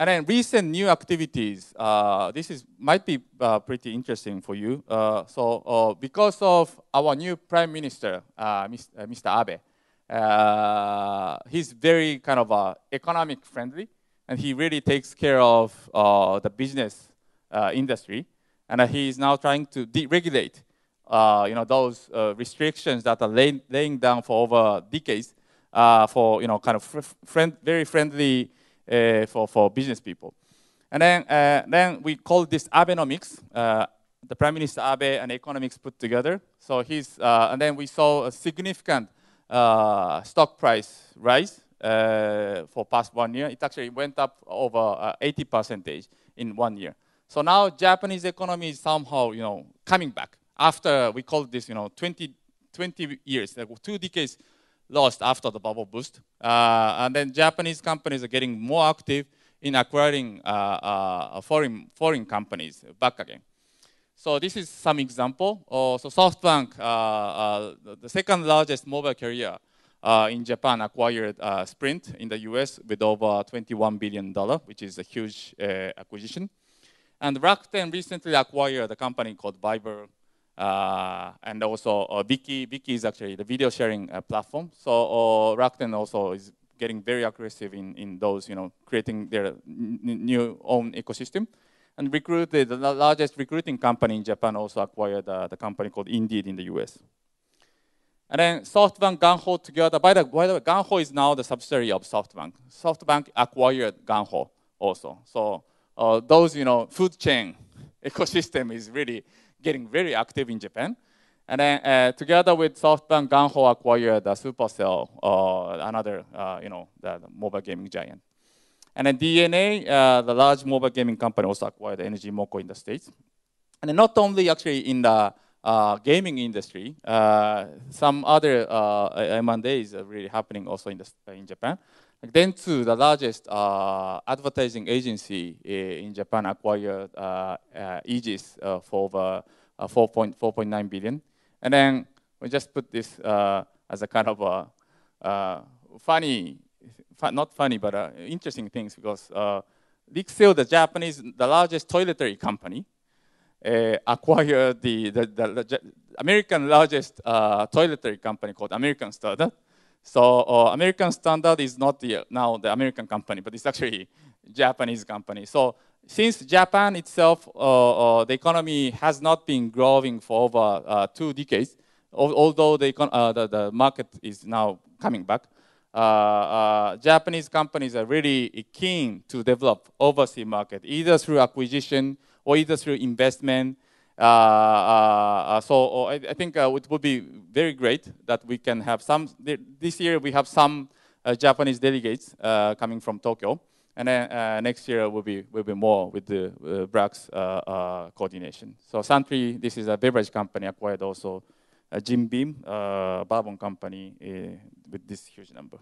And then recent new activities. Uh, this is might be uh, pretty interesting for you. Uh, so uh, because of our new prime minister, uh, Mr. Uh, Abe, he's very kind of economic friendly, and he really takes care of the business industry. And he is now trying to deregulate, you know, those restrictions that are lay laying down for over decades, for you know, kind of friend very friendly uh, for, for business people. And then, uh, then we call this Abenomics. Uh, the Prime Minister Abe and economics put together. So he's, and then we saw a significant stock price rise uh, for past one year. It actually went up over uh, 80 percentage in one year. So now Japanese economy is somehow, you know, coming back after we call this, you know, 20, 20 years, like two decades lost after the bubble boost. Uh, and then Japanese companies are getting more active in acquiring uh, uh, foreign, foreign companies back again. So this is some example. Oh, so SoftBank, the second largest mobile carrier in Japan, acquired Sprint in the US with over $21 billion, which is a huge acquisition. And Rakuten recently acquired a company called Viber uh, and also uh, Viki. Viki is actually the video sharing uh, platform. So uh, Rakuten also is getting very aggressive in, in those, you know, creating their new own ecosystem. And recruited, the largest recruiting company in Japan also acquired uh, the company called Indeed in the US. And then SoftBank, Ganho together, by the, by the way, Ganho is now the subsidiary of SoftBank. SoftBank acquired Ganho also. So uh, those, you know, food chain ecosystem is really getting very active in Japan. And then uh, uh, together with SoftBank, Ganho acquired uh, Supercell, uh, another uh, you know the mobile gaming giant. And then DNA, uh, the large mobile gaming company, also acquired Energy Moco in the states. And then not only actually in the uh, gaming industry, some other M&A is really happening also in, the, in Japan. Like Dentsu, the largest uh, advertising agency eh, in Japan, acquired uh, uh, Aegis uh, for over uh, 4.4.9 billion. And then we just put this uh, as a kind of a, funny, not funny, but interesting things because uh, the Japanese, the largest toiletry company, eh, acquired the, the, the, the, American largest toiletry company called American Standard so uh, American standard is not the, now the American company, but it's actually Japanese company. So since Japan itself, uh, uh, the economy has not been growing for over uh, two decades, although the, uh, the, the, market is now coming back, uh, Japanese companies are really keen to develop overseas market, either through acquisition or either through investment. so I, I, think it would be very great that we can have some. This year we have some uh, Japanese delegates uh, coming from Tokyo, and then uh, next year will be will be more with the uh, Brax uh, uh, coordination. So Santry, this is a beverage company acquired also, uh, Jim Beam, bourbon company with this huge number.